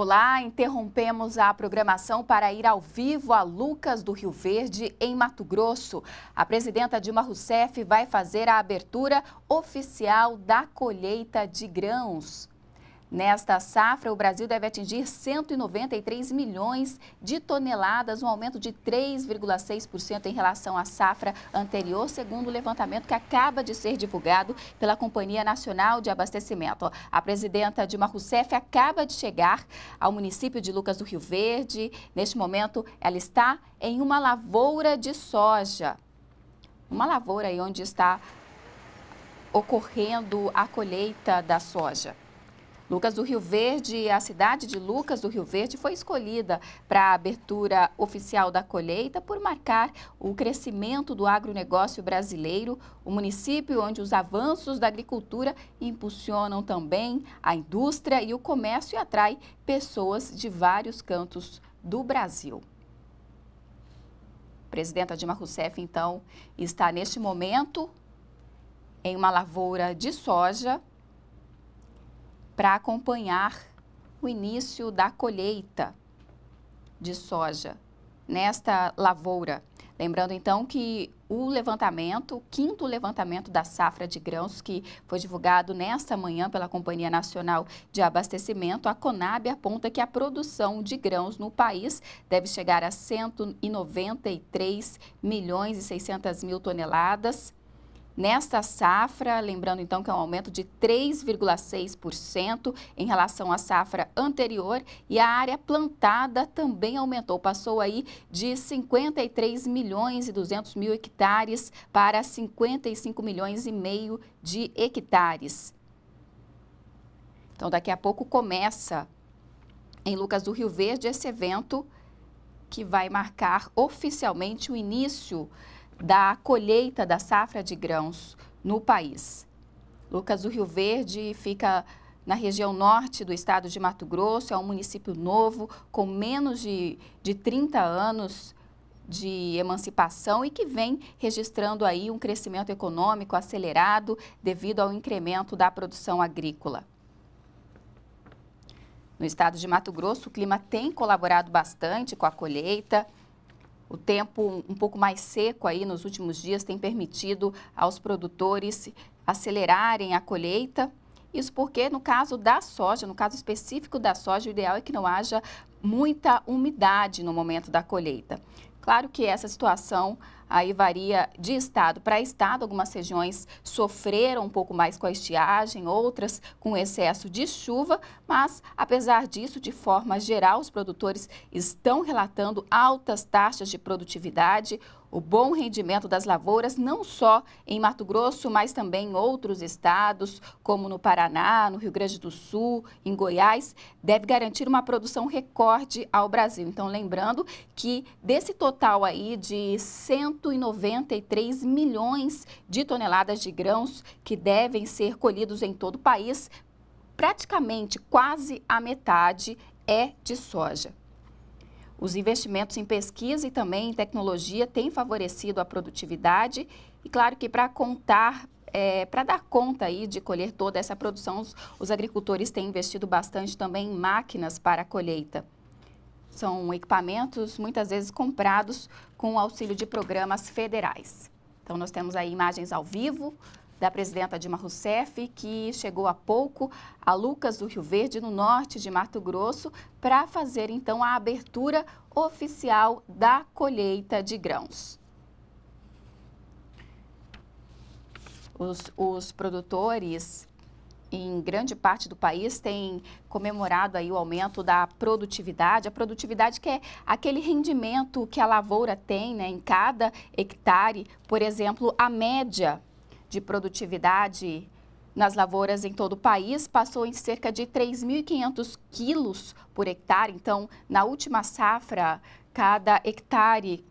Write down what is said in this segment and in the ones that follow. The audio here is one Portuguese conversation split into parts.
Olá, interrompemos a programação para ir ao vivo a Lucas do Rio Verde, em Mato Grosso. A presidenta Dilma Rousseff vai fazer a abertura oficial da colheita de grãos. Nesta safra, o Brasil deve atingir 193 milhões de toneladas, um aumento de 3,6% em relação à safra anterior, segundo o levantamento que acaba de ser divulgado pela Companhia Nacional de Abastecimento. A presidenta Dilma Rousseff acaba de chegar ao município de Lucas do Rio Verde. Neste momento, ela está em uma lavoura de soja. Uma lavoura aí onde está ocorrendo a colheita da soja. Lucas do Rio Verde, a cidade de Lucas do Rio Verde foi escolhida para a abertura oficial da colheita por marcar o crescimento do agronegócio brasileiro, o município onde os avanços da agricultura impulsionam também a indústria e o comércio e atrai pessoas de vários cantos do Brasil. presidenta Dilma Rousseff, então, está neste momento em uma lavoura de soja para acompanhar o início da colheita de soja nesta lavoura. Lembrando então que o levantamento, o quinto levantamento da safra de grãos que foi divulgado nesta manhã pela Companhia Nacional de Abastecimento, a Conab aponta que a produção de grãos no país deve chegar a 193 milhões e 600 mil toneladas, Nesta safra, lembrando então que é um aumento de 3,6% em relação à safra anterior e a área plantada também aumentou, passou aí de 53 milhões e 200 mil hectares para 55 milhões e meio de hectares. Então, daqui a pouco começa em Lucas do Rio Verde esse evento que vai marcar oficialmente o início da colheita da safra de grãos no país. Lucas do Rio Verde fica na região norte do estado de Mato Grosso, é um município novo, com menos de, de 30 anos de emancipação e que vem registrando aí um crescimento econômico acelerado devido ao incremento da produção agrícola. No estado de Mato Grosso, o clima tem colaborado bastante com a colheita. O tempo um pouco mais seco aí nos últimos dias tem permitido aos produtores acelerarem a colheita. Isso porque no caso da soja, no caso específico da soja, o ideal é que não haja muita umidade no momento da colheita. Claro que essa situação aí varia de estado para estado. Algumas regiões sofreram um pouco mais com a estiagem, outras com excesso de chuva, mas apesar disso, de forma geral, os produtores estão relatando altas taxas de produtividade. O bom rendimento das lavouras, não só em Mato Grosso, mas também em outros estados, como no Paraná, no Rio Grande do Sul, em Goiás, deve garantir uma produção recorde ao Brasil. Então, lembrando que desse total aí de 193 milhões de toneladas de grãos que devem ser colhidos em todo o país, praticamente quase a metade é de soja. Os investimentos em pesquisa e também em tecnologia têm favorecido a produtividade e, claro, que para contar é, para dar conta aí de colher toda essa produção, os, os, agricultores têm investido bastante também em máquinas para a colheita. São equipamentos muitas vezes comprados com o auxílio de programas federais. Então, nós temos aí imagens ao vivo da presidenta Dilma Rousseff, que chegou há pouco a Lucas do Rio Verde, no norte de Mato Grosso, para fazer então a abertura oficial da colheita de grãos. Os, os produtores em grande parte do país têm comemorado aí o aumento da produtividade, a produtividade que é aquele rendimento que a lavoura tem né, em cada hectare, por exemplo, a média de produtividade nas lavouras em todo o país passou em cerca de 3.500 quilos por hectare. Então, na última safra, cada hectare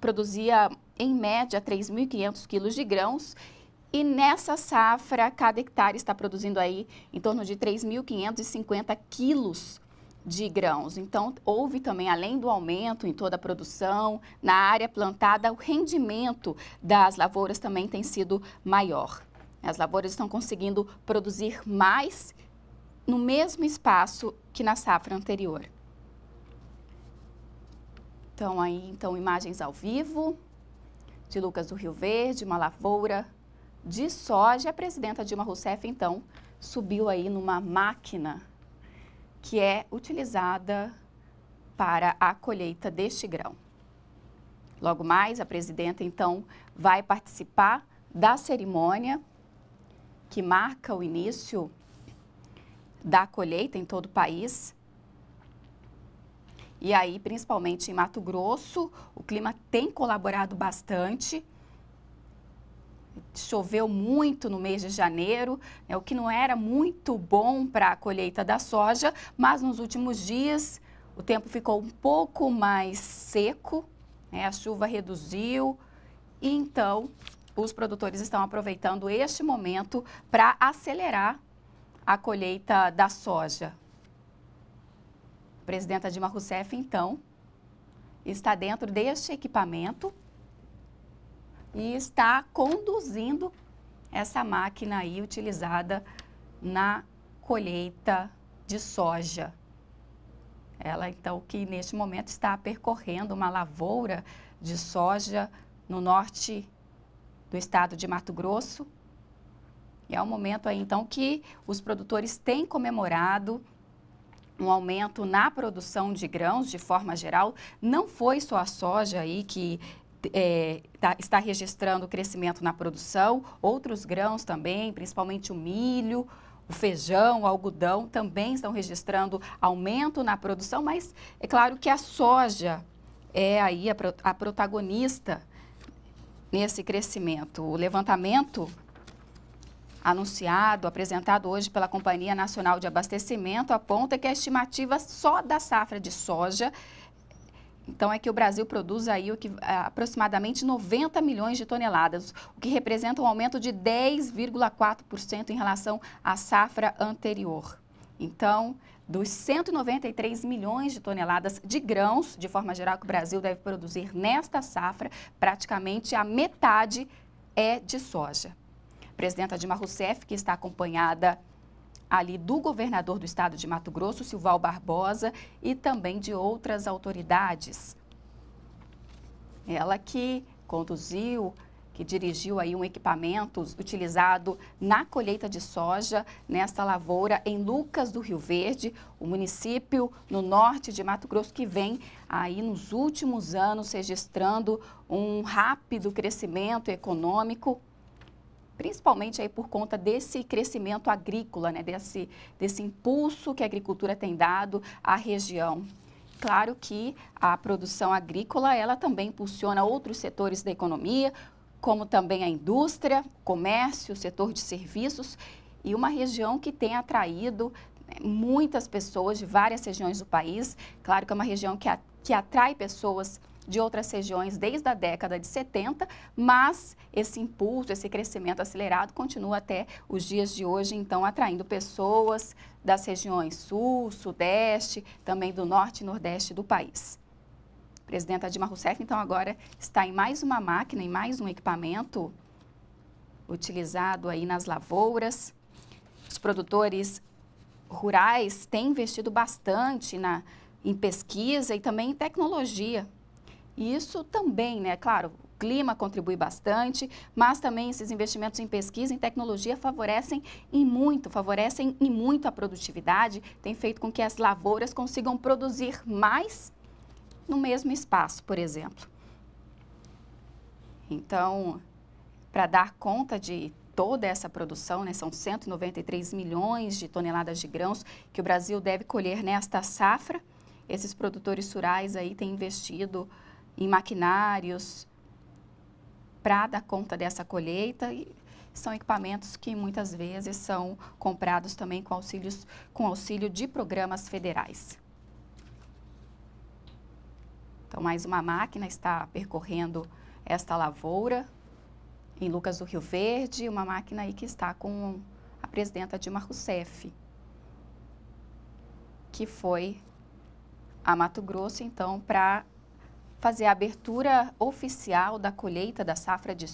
produzia em média 3.500 quilos de grãos. E nessa safra, cada hectare está produzindo aí em torno de 3.550 quilos de grãos. Então, houve também, além do aumento em toda a produção, na área plantada, o rendimento das lavouras também tem sido maior. As lavouras estão conseguindo produzir mais no mesmo espaço que na safra anterior. Então, aí, então, imagens ao vivo de Lucas do Rio Verde, uma lavoura de soja. A presidenta Dilma Rousseff, então, subiu aí numa máquina que é utilizada para a colheita deste grão. Logo mais, a presidenta então vai participar da cerimônia que marca o início da colheita em todo o país. E aí, principalmente em Mato Grosso, o clima tem colaborado bastante choveu muito no mês de janeiro, né, o que não era muito bom para a colheita da soja, mas nos últimos dias o tempo ficou um pouco mais seco, né, a chuva reduziu, e então os produtores estão aproveitando este momento para acelerar a colheita da soja. A presidenta Dilma Rousseff, então, está dentro deste equipamento e está conduzindo essa máquina aí utilizada na colheita de soja. Ela então que neste momento está percorrendo uma lavoura de soja no norte do estado de Mato Grosso. E é um momento aí então que os produtores têm comemorado um aumento na produção de grãos de forma geral. Não foi só a soja aí que é, tá, está registrando crescimento na produção, outros grãos também, principalmente o milho, o feijão, o algodão também estão registrando aumento na produção, mas é claro que a soja é aí a, a protagonista nesse crescimento. O levantamento anunciado, apresentado hoje pela Companhia Nacional de Abastecimento, aponta que a estimativa só da safra de soja então é que o Brasil produz aí o que, é, aproximadamente 90 milhões de toneladas, o que representa um aumento de 10,4% em relação à safra anterior. Então, dos 193 milhões de toneladas de grãos, de forma geral, que o Brasil deve produzir nesta safra, praticamente a metade é de soja. A presidenta Dilma Rousseff, que está acompanhada ali do governador do estado de Mato Grosso, Silval Barbosa, e também de outras autoridades. Ela que conduziu, que dirigiu aí um equipamento utilizado na colheita de soja nesta lavoura em Lucas do Rio Verde, o município no norte de Mato Grosso que vem aí nos últimos anos registrando um rápido crescimento econômico, principalmente aí por conta desse crescimento agrícola, né, desse, desse impulso que a agricultura tem dado à região. Claro que a produção agrícola ela também impulsiona outros setores da economia, como também a indústria, comércio, setor de serviços e uma região que tem atraído né, muitas pessoas de várias regiões do país. Claro que é uma região que, a, que atrai pessoas de outras regiões desde a década de 70, mas esse impulso, esse crescimento acelerado continua até os dias de hoje, então atraindo pessoas das regiões sul, sudeste, também do norte e nordeste do país. presidenta Dilma Rousseff, então, agora está em mais uma máquina, em mais um equipamento utilizado aí nas lavouras. Os produtores rurais têm investido bastante na, em pesquisa e também em tecnologia e isso também, né? Claro, o clima contribui bastante, mas também esses investimentos em pesquisa e tecnologia favorecem em muito, favorecem em muito a produtividade, tem feito com que as lavouras consigam produzir mais no mesmo espaço, por exemplo. Então, para dar conta de toda essa produção, né, são 193 milhões de toneladas de grãos que o Brasil deve colher nesta safra, esses produtores rurais aí têm investido em maquinários para dar conta dessa colheita. E são equipamentos que muitas vezes são comprados também com, auxílios, com auxílio de programas federais. Então, mais uma máquina está percorrendo esta lavoura em Lucas do Rio Verde, uma máquina aí que está com a presidenta Dilma Rousseff, que foi a Mato Grosso, então, para fazer a abertura oficial da colheita da safra de,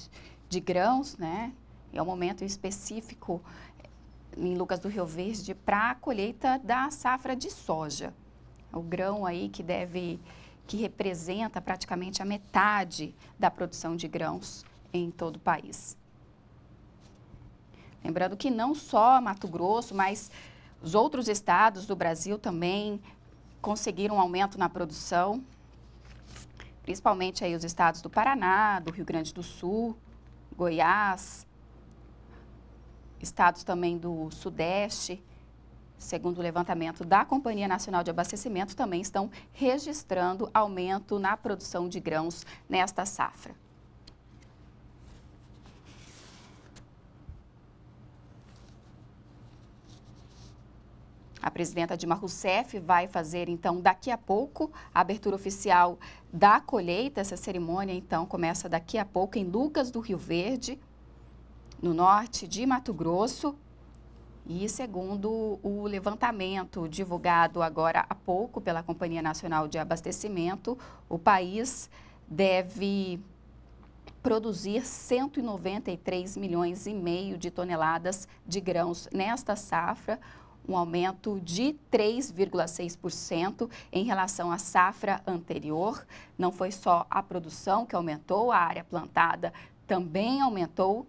de grãos, né? É um momento específico eh, em Lucas do Rio Verde para a colheita da safra de soja. O grão aí que deve que representa praticamente a metade da produção de grãos em todo o país. Lembrando que não só Mato Grosso, mas os outros estados do Brasil também conseguiram um aumento na produção principalmente aí os estados do Paraná, do Rio Grande do Sul, Goiás, estados também do Sudeste, segundo o levantamento da Companhia Nacional de Abastecimento, também estão registrando aumento na produção de grãos nesta safra. A presidenta Dilma Rousseff vai fazer, então, daqui a pouco, a abertura oficial da colheita. Essa cerimônia, então, começa daqui a pouco em Lucas do Rio Verde, no norte de Mato Grosso. E segundo o levantamento divulgado agora há pouco pela Companhia Nacional de Abastecimento, o país deve produzir 193 milhões e meio de toneladas de grãos nesta safra, um aumento de 3,6% em relação à safra anterior. Não foi só a produção que aumentou, a área plantada também aumentou,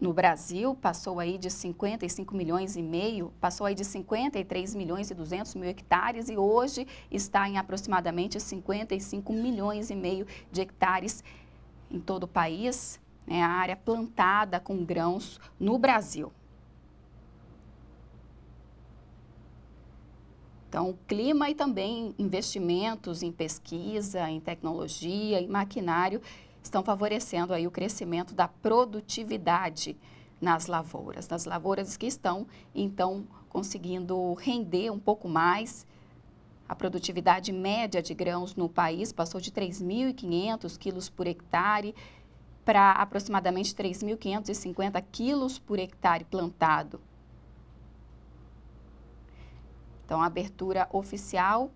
no Brasil passou aí de 55 milhões e meio, passou aí de 53 milhões e 200 mil hectares e hoje está em aproximadamente 55 milhões e meio de hectares em todo o país, né, a área plantada com grãos no Brasil. Então, clima e também investimentos em pesquisa, em tecnologia, em maquinário estão favorecendo aí o crescimento da produtividade nas lavouras, nas lavouras que estão então conseguindo render um pouco mais. A produtividade média de grãos no país passou de 3.500 quilos por hectare para aproximadamente 3.550 quilos por hectare plantado então, a abertura oficial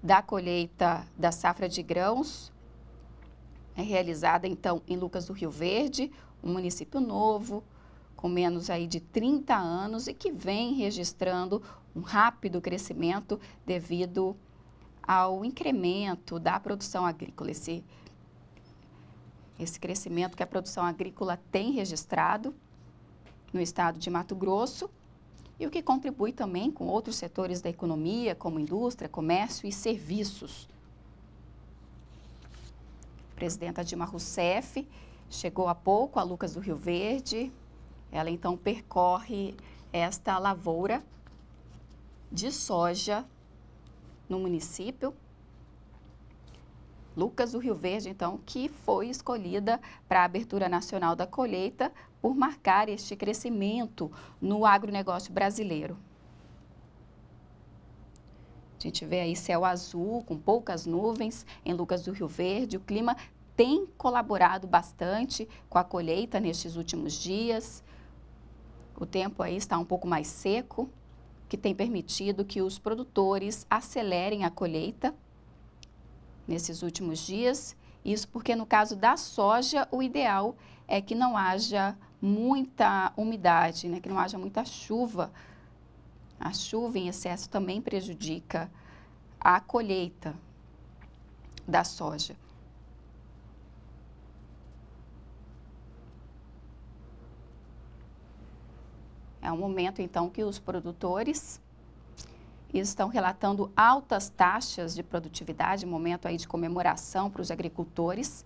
da colheita da safra de grãos é realizada, então, em Lucas do Rio Verde, um município novo, com menos aí de 30 anos e que vem registrando um rápido crescimento devido ao incremento da produção agrícola. Esse, esse crescimento que a produção agrícola tem registrado no estado de Mato Grosso e o que contribui também com outros setores da economia, como indústria, comércio e serviços. A presidenta Dilma Rousseff chegou há pouco a Lucas do Rio Verde. Ela então percorre esta lavoura de soja no município Lucas do Rio Verde, então, que foi escolhida para a abertura nacional da colheita por marcar este crescimento no agronegócio brasileiro. A gente vê aí céu azul com poucas nuvens em Lucas do Rio Verde. O clima tem colaborado bastante com a colheita nestes últimos dias. O tempo aí está um pouco mais seco, que tem permitido que os produtores acelerem a colheita nesses últimos dias. Isso porque no caso da soja, o ideal é que não haja muita umidade, né? que não haja muita chuva. A chuva em excesso também prejudica a colheita da soja. É um momento então que os produtores e estão relatando altas taxas de produtividade, momento aí de comemoração para os agricultores.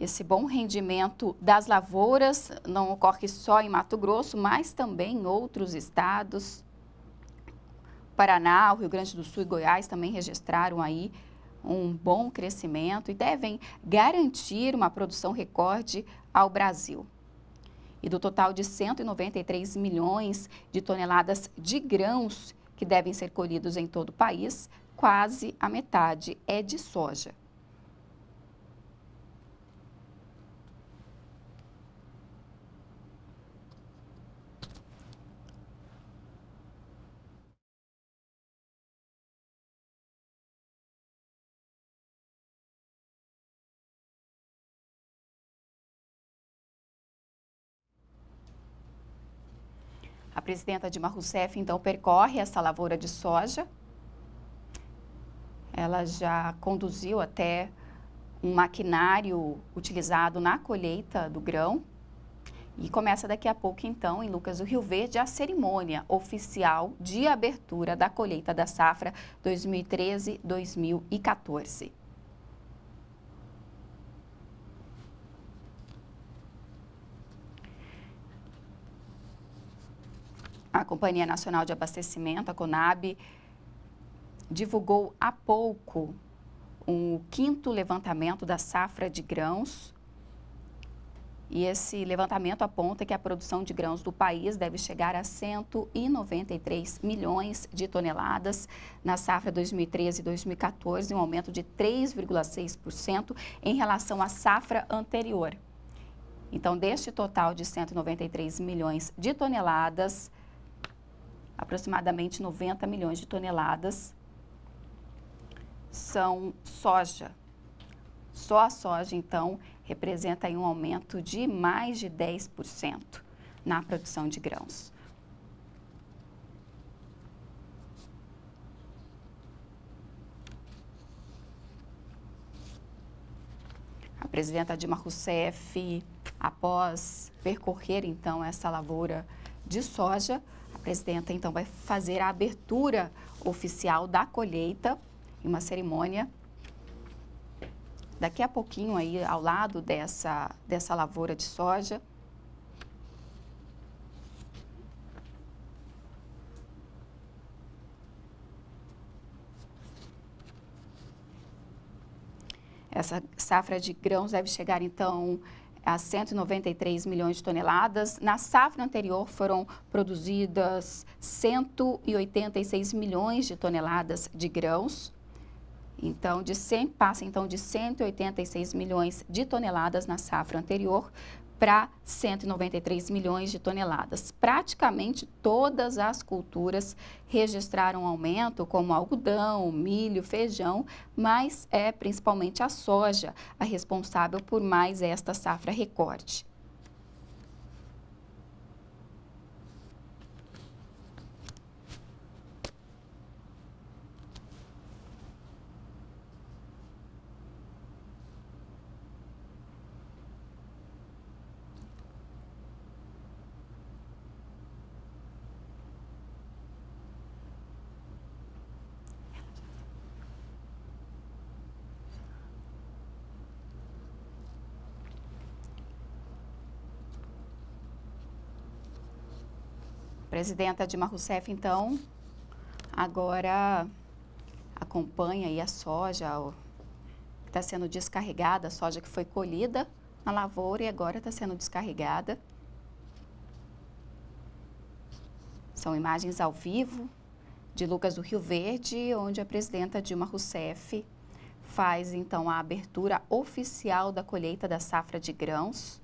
Esse bom rendimento das lavouras não ocorre só em Mato Grosso, mas também em outros estados. Paraná, Rio Grande do Sul e Goiás também registraram aí um bom crescimento e devem garantir uma produção recorde ao Brasil e do total de 193 milhões de toneladas de grãos que devem ser colhidos em todo o país, quase a metade é de soja. presidenta Dilma Rousseff, então, percorre essa lavoura de soja. Ela já conduziu até um maquinário utilizado na colheita do grão. E começa daqui a pouco, então, em Lucas do Rio Verde, a cerimônia oficial de abertura da colheita da safra 2013-2014. A Companhia Nacional de Abastecimento, a CONAB, divulgou há pouco o quinto levantamento da safra de grãos. E esse levantamento aponta que a produção de grãos do país deve chegar a 193 milhões de toneladas na safra 2013-2014, um aumento de 3,6% em relação à safra anterior. Então, deste total de 193 milhões de toneladas, aproximadamente 90 milhões de toneladas são soja. Só a soja, então, representa um aumento de mais de 10% na produção de grãos. A presidenta Dilma Rousseff, após percorrer então essa lavoura de soja, presidenta, então, vai fazer a abertura oficial da colheita em uma cerimônia daqui a pouquinho aí ao lado dessa, dessa lavoura de soja. Essa safra de grãos deve chegar, então, a 193 milhões de toneladas. Na safra anterior foram produzidas 186 milhões de toneladas de grãos. Então, de 100, passa então de 186 milhões de toneladas na safra anterior para 193 milhões de toneladas. Praticamente todas as culturas registraram aumento, como algodão, milho, feijão, mas é principalmente a soja a responsável por mais esta safra recorde. Presidenta Dilma Rousseff, então, agora acompanha aí a soja que está sendo descarregada, a soja que foi colhida na lavoura e agora está sendo descarregada. São imagens ao vivo de Lucas do Rio Verde, onde a presidenta Dilma Rousseff faz então a abertura oficial da colheita da safra de grãos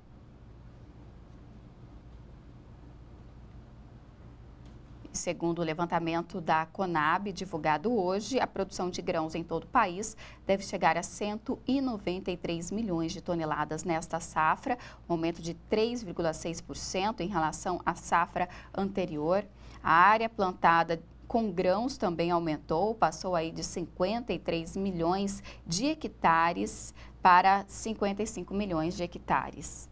Segundo o levantamento da Conab, divulgado hoje, a produção de grãos em todo o país deve chegar a 193 milhões de toneladas nesta safra, um aumento de 3,6% em relação à safra anterior. A área plantada com grãos também aumentou, passou aí de 53 milhões de hectares para 55 milhões de hectares.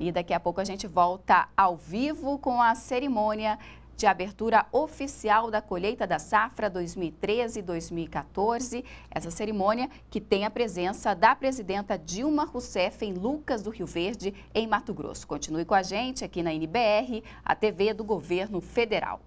E daqui a pouco a gente volta ao vivo com a cerimônia de abertura oficial da colheita da safra 2013-2014. Essa cerimônia que tem a presença da presidenta Dilma Rousseff em Lucas do Rio Verde, em Mato Grosso. Continue com a gente aqui na NBR, a TV do Governo Federal.